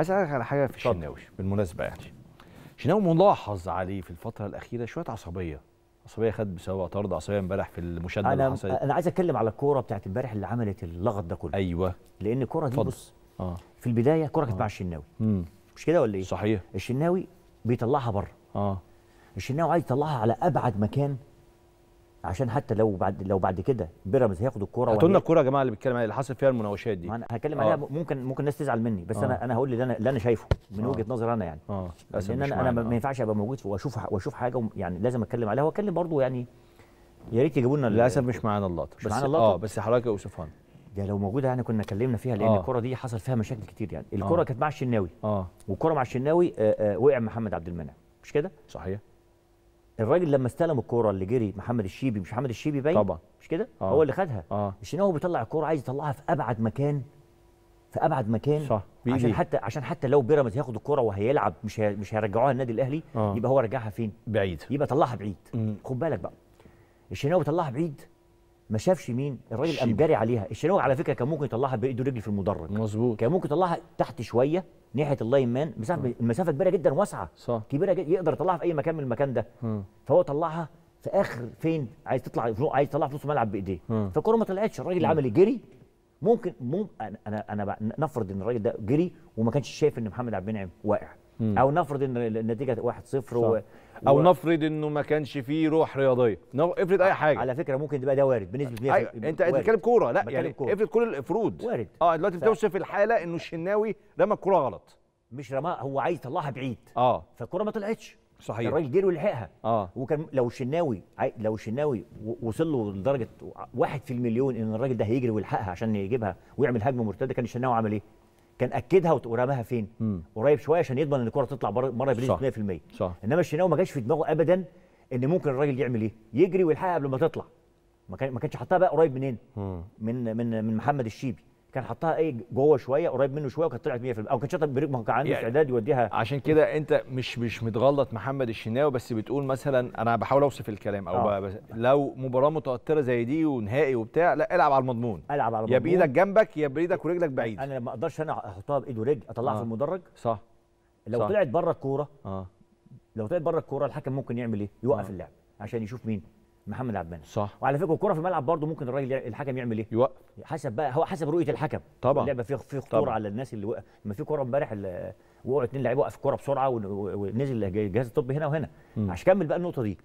عايز اسالك على حاجه في الشناوي بالمناسبه يعني شناوي ملاحظ عليه في الفتره الاخيره شويه عصبيه عصبيه خد بسبب طرد عصبيه امبارح في المشاده اللي حصلت انا عايز اتكلم على الكوره بتاعت امبارح اللي عملت اللغط ده كله ايوه لان الكوره دي بص آه. في البدايه الكوره كانت آه. مع الشناوي مم. مش كده ولا ايه صحيح الشناوي بيطلعها بره اه الشناوي عايز يطلعها على ابعد مكان عشان حتى لو بعد لو بعد كده بيراميدز هياخد الكوره هاتوا لنا الكوره يا جماعه اللي بيتكلم عليها اللي حصل فيها المناوشات دي انا هتكلم عليها آه. ممكن ممكن الناس تزعل مني بس أوه. انا انا هقول اللي انا اللي انا شايفه من آه. وجهه نظري انا يعني اه لان انا انا ما ينفعش ابقى موجود واشوف واشوف حاجه يعني لازم اتكلم عليها واتكلم برضه يعني يا ريت يجيبوا لنا للاسف مش معانا اللقطه بس معانا اللقطه اه بس حضرتك يا اوسفان ده لو موجوده يعني كنا اتكلمنا فيها لان آه. الكوره دي حصل فيها مشاكل كتير يعني الكوره كانت مع الشناوي اه والكوره مع الشناوي وقع محمد عبد المنعم مش كده؟ صحيح الراجل لما استلم الكوره اللي جري محمد الشيبي مش محمد الشيبي باين طبعا مش كده آه. هو اللي خدها آه. الشناوي بيطلع الكوره عايز يطلعها في ابعد مكان في ابعد مكان صح عشان حتى عشان حتى لو بيراميدز هياخد الكوره وهيلعب مش هي مش هيرجعوها النادي الاهلي آه. يبقى هو رجعها فين بعيد يبقى طلعها بعيد خد بالك بقى الشناوي طلعها بعيد ما شافش مين الراجل قام جاري عليها الشناوي على فكره كان ممكن يطلعها بايده رجل في المدرج مظبوط كان ممكن يطلعها تحت شويه ناحيه اللاين مان مسافه آه. المسافه كبيره جدا واسعه صح كبيره جدا يقدر يطلعها في اي مكان من المكان ده م. آه. فهو طلعها في اخر فين عايز تطلع عايز يطلع في نص الملعب بايديه آه. فالكوره ما طلعتش الراجل عمل جري ممكن ممكن انا انا نفرض ان الراجل ده جري وما كانش شايف ان محمد عبد المنعم واقع او نفرض ان النتيجه 1-0 او و... نفرض انه ما كانش فيه روح رياضيه افرض اي آه، حاجه على فكره ممكن تبقى ده وارد بنسبه 100% أي... انت انت بتتكلم كوره لا يعني كورة. افرض كل الافرود وارد اه دلوقتي بتوصف الحاله انه الشناوي رمى الكوره غلط مش رماها هو عايز يطلعها بعيد اه فالكوره ما طلعتش صحيح الراجل جري ولحقها اه وكان لو الشناوي لو الشناوي وصل له لدرجه واحد في المليون ان الراجل ده هيجري ويلحقها عشان يجيبها ويعمل هجمه مرتده كان الشناوي عمل ايه؟ كان اكدها ورماها فين مم. قريب شويه عشان يضمن ان الكره تطلع بره بره بنسبه 100% صح. انما الشناوي ما جاش في دماغه ابدا ان ممكن الراجل يعمل ايه يجري ويلحقها قبل ما تطلع ما كانش حطها بقى قريب منين مم. من من من محمد الشيبي كان حطها ايه جوه شويه قريب منه شويه وكانت طلعت 100% او كان شاطر بريك ما كان عنده يعني استعداد يوديها عشان كده انت مش مش متغلط محمد الشناوي بس بتقول مثلا انا بحاول اوصف الكلام او آه. لو مباراه متوتره زي دي ونهائي وبتاع لا العب على المضمون العب على المضمون يا بايدك جنبك يا بايدك ورجلك بعيد انا ما اقدرش انا احطها بايد ورجل اطلعها آه. في المدرج صح لو صح. طلعت بره الكوره آه. لو طلعت بره الكوره الحكم ممكن يعمل ايه؟ يوقف آه. اللعب عشان يشوف مين محمد عبد صح وعلى فكره الكره في الملعب برضه ممكن الراجل الحكم يعمل ايه؟ يوقف حسب بقى هو حسب رؤيه الحكم طبعا اللعبه فيه في خطوره على الناس اللي وقع ما في كره امبارح وقعوا اثنين لعيبه وقف الكره بسرعه ونزل الجهاز الطبي هنا وهنا عشان كمل بقى النقطه دي